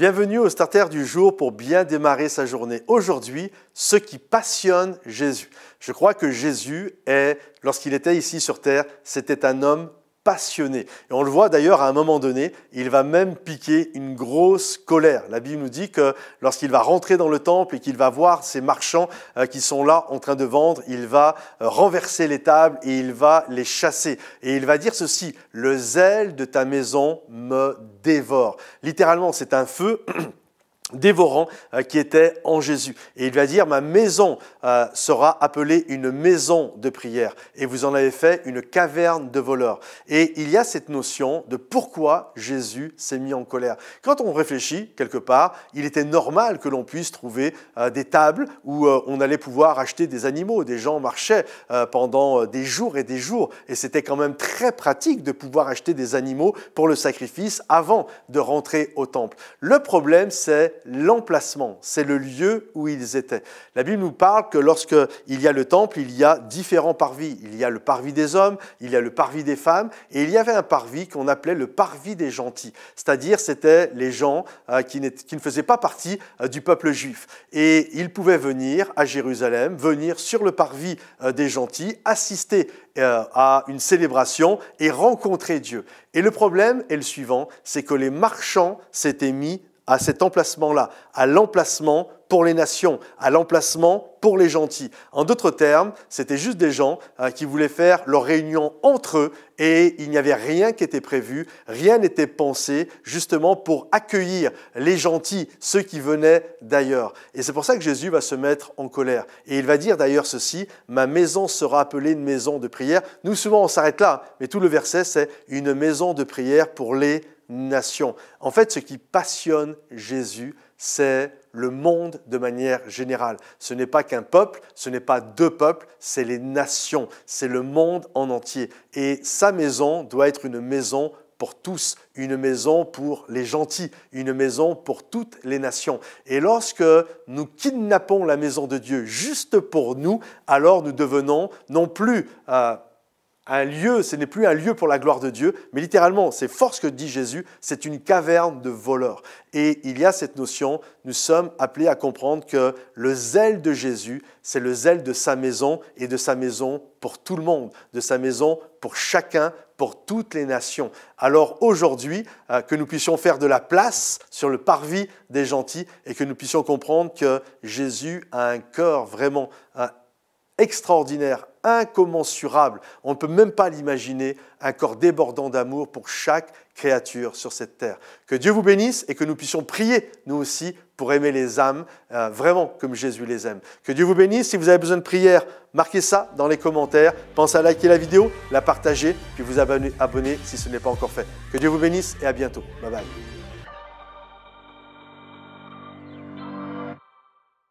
Bienvenue au starter du jour pour bien démarrer sa journée. Aujourd'hui, ce qui passionne Jésus. Je crois que Jésus est, lorsqu'il était ici sur terre, c'était un homme passionné. Et on le voit d'ailleurs à un moment donné, il va même piquer une grosse colère. La Bible nous dit que lorsqu'il va rentrer dans le temple et qu'il va voir ces marchands euh, qui sont là en train de vendre, il va euh, renverser les tables et il va les chasser. Et il va dire ceci, le zèle de ta maison me dévore. Littéralement, c'est un feu dévorant euh, qui était en Jésus. Et il va dire, ma maison euh, sera appelée une maison de prière, et vous en avez fait une caverne de voleurs. Et il y a cette notion de pourquoi Jésus s'est mis en colère. Quand on réfléchit quelque part, il était normal que l'on puisse trouver euh, des tables où on allait pouvoir acheter des animaux. Des gens marchaient pendant des jours et des jours, et c'était quand même très pratique de pouvoir acheter des animaux pour le sacrifice avant de rentrer au temple. Le problème, c'est l'emplacement, c'est le lieu où ils étaient. La Bible nous parle que lorsqu'il y a le temple, il y a différents parvis. Il y a le parvis des hommes, il y a le parvis des femmes, et il y avait un parvis qu'on appelait le parvis des gentils, c'est-à-dire c'était les gens euh, qui, qui ne faisaient pas partie euh, du peuple juif. Et ils pouvaient venir à Jérusalem, venir sur le parvis euh, des gentils, assister à une célébration et rencontrer Dieu. Et le problème est le suivant, c'est que les marchands s'étaient mis à cet emplacement-là, à l'emplacement pour les nations, à l'emplacement pour les gentils. En d'autres termes, c'était juste des gens euh, qui voulaient faire leur réunion entre eux et il n'y avait rien qui était prévu, rien n'était pensé justement pour accueillir les gentils, ceux qui venaient d'ailleurs. Et c'est pour ça que Jésus va se mettre en colère. Et il va dire d'ailleurs ceci, ma maison sera appelée une maison de prière. Nous souvent on s'arrête là, mais tout le verset c'est une maison de prière pour les nations. En fait, ce qui passionne Jésus, c'est le monde de manière générale. Ce n'est pas qu'un peuple, ce n'est pas deux peuples, c'est les nations, c'est le monde en entier. Et sa maison doit être une maison pour tous, une maison pour les gentils, une maison pour toutes les nations. Et lorsque nous kidnappons la maison de Dieu juste pour nous, alors nous devenons non plus... Euh, un lieu, ce n'est plus un lieu pour la gloire de Dieu, mais littéralement, c'est fort ce que dit Jésus, c'est une caverne de voleurs. Et il y a cette notion, nous sommes appelés à comprendre que le zèle de Jésus, c'est le zèle de sa maison et de sa maison pour tout le monde, de sa maison pour chacun, pour toutes les nations. Alors aujourd'hui, euh, que nous puissions faire de la place sur le parvis des gentils et que nous puissions comprendre que Jésus a un cœur vraiment extraordinaire, incommensurable. On ne peut même pas l'imaginer, un corps débordant d'amour pour chaque créature sur cette terre. Que Dieu vous bénisse et que nous puissions prier, nous aussi, pour aimer les âmes, euh, vraiment comme Jésus les aime. Que Dieu vous bénisse. Si vous avez besoin de prière, marquez ça dans les commentaires. Pensez à liker la vidéo, la partager, puis vous abonner si ce n'est pas encore fait. Que Dieu vous bénisse et à bientôt. Bye bye.